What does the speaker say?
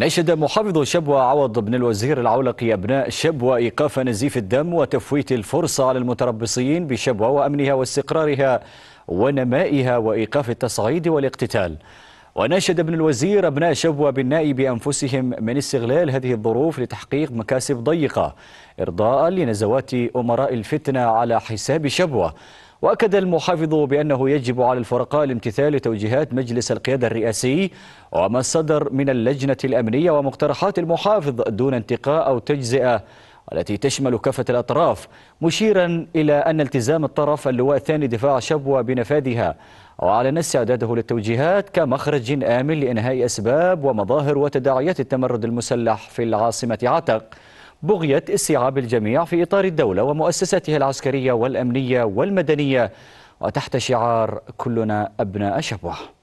نشد محافظ شبوة عوض بن الوزير العولقي أبناء شبوة إيقاف نزيف الدم وتفويت الفرصة على المتربصين بشبوة وأمنها واستقرارها ونمائها وإيقاف التصعيد والاقتتال وناشد ابن الوزير أبناء شبوة بالناء بأنفسهم من استغلال هذه الظروف لتحقيق مكاسب ضيقة إرضاء لنزوات أمراء الفتنة على حساب شبوة وأكد المحافظ بأنه يجب على الفرقاء الامتثال لتوجيهات مجلس القيادة الرئاسي وما صدر من اللجنة الأمنية ومقترحات المحافظ دون انتقاء أو تجزئة التي تشمل كافة الأطراف مشيرا إلى أن التزام الطرف اللواء الثاني دفاع شبوة بنفاذها وأعلن استعداده للتوجيهات كمخرج آمن لإنهاء أسباب ومظاهر وتداعيات التمرد المسلح في العاصمة عتق بغية استيعاب الجميع في إطار الدولة ومؤسساتها العسكرية والأمنية والمدنية وتحت شعار كلنا أبناء شبوه